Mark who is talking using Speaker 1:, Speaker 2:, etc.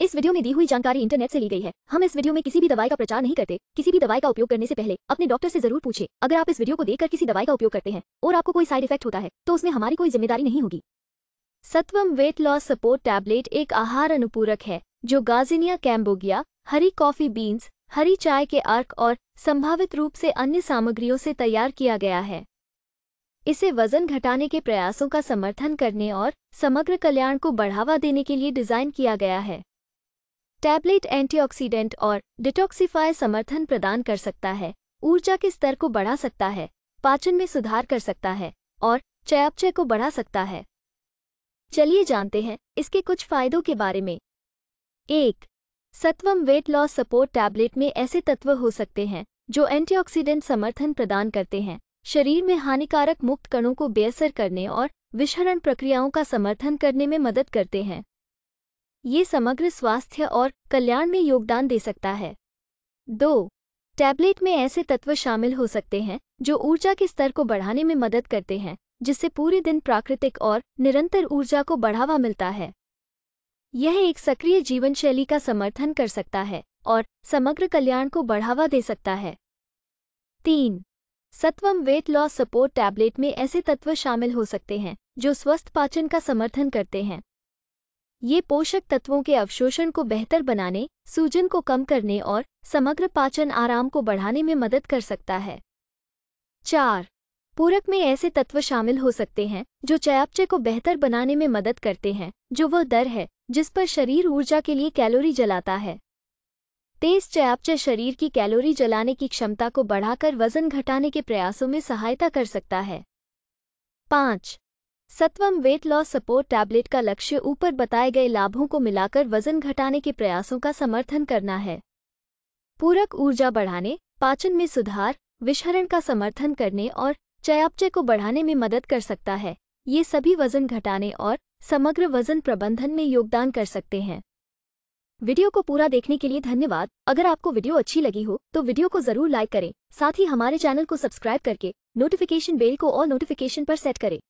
Speaker 1: इस वीडियो में दी हुई जानकारी इंटरनेट से ली गई है हम इस वीडियो में किसी भी दवाई का प्रचार नहीं करते किसी भी दवाई का उपयोग करने से पहले अपने डॉक्टर से जरूर पूछे अगर आप इस वीडियो को देखकर किसी दवाई का उपयोग करते हैं और आपको कोई साइड इफेक्ट होता है तो उसमें हमारी कोई जिम्मेदारी नहीं होगी Satvam weight loss support tablet एक आहार अनुपूरक है जो गाजिनिया कैम्बोगिया हरी कॉफी बीन्स हरी चाय के अर्क और संभावित रूप से अन्य सामग्रियों से तैयार किया गया है इसे वजन घटाने के प्रयासों का समर्थन करने और समग्र कल्याण को बढ़ावा देने के लिए डिजाइन किया गया है टैबलेट एंटीऑक्सीडेंट और डिटॉक्सीफाई समर्थन प्रदान कर सकता है ऊर्जा के स्तर को बढ़ा सकता है पाचन में सुधार कर सकता है और चयापचय को बढ़ा सकता है चलिए जानते हैं इसके कुछ फायदों के बारे में एक Satvam weight loss support tablet में ऐसे तत्व हो सकते हैं जो एंटीऑक्सीडेंट समर्थन प्रदान करते हैं शरीर में हानिकारक मुक्त कणों को बेअसर करने और विषहरण प्रक्रियाओं का समर्थन करने में मदद करते हैं ये समग्र स्वास्थ्य और कल्याण में योगदान दे सकता है दो टैबलेट में ऐसे तत्व शामिल हो सकते हैं जो ऊर्जा के स्तर को बढ़ाने में मदद करते हैं जिससे पूरे दिन प्राकृतिक और निरंतर ऊर्जा को बढ़ावा मिलता है यह एक सक्रिय जीवन शैली का समर्थन कर सकता है और समग्र कल्याण को बढ़ावा दे सकता है तीन Satvam weight loss support tablet में ऐसे तत्व शामिल हो सकते हैं जो स्वस्थ पाचन का समर्थन करते हैं ये पोषक तत्वों के अवशोषण को बेहतर बनाने सूजन को कम करने और समग्र पाचन आराम को बढ़ाने में मदद कर सकता है चार पूरक में ऐसे तत्व शामिल हो सकते हैं जो चयापचय को बेहतर बनाने में मदद करते हैं जो वह दर है जिस पर शरीर ऊर्जा के लिए कैलोरी जलाता है तेज चयापचय शरीर की कैलोरी जलाने की क्षमता को बढ़ाकर वजन घटाने के प्रयासों में सहायता कर सकता है पाँच Satvam weight loss support tablet का लक्ष्य ऊपर बताए गए लाभों को मिलाकर वजन घटाने के प्रयासों का समर्थन करना है पूरक ऊर्जा बढ़ाने पाचन में सुधार विषहरण का समर्थन करने और चयापचय को बढ़ाने में मदद कर सकता है ये सभी वजन घटाने और समग्र वजन प्रबंधन में योगदान कर सकते हैं वीडियो को पूरा देखने के लिए धन्यवाद अगर आपको वीडियो अच्छी लगी हो तो वीडियो को जरूर लाइक करें साथ ही हमारे चैनल को सब्सक्राइब करके नोटिफिकेशन बेल को ऑल नोटिफिकेशन पर सेट करें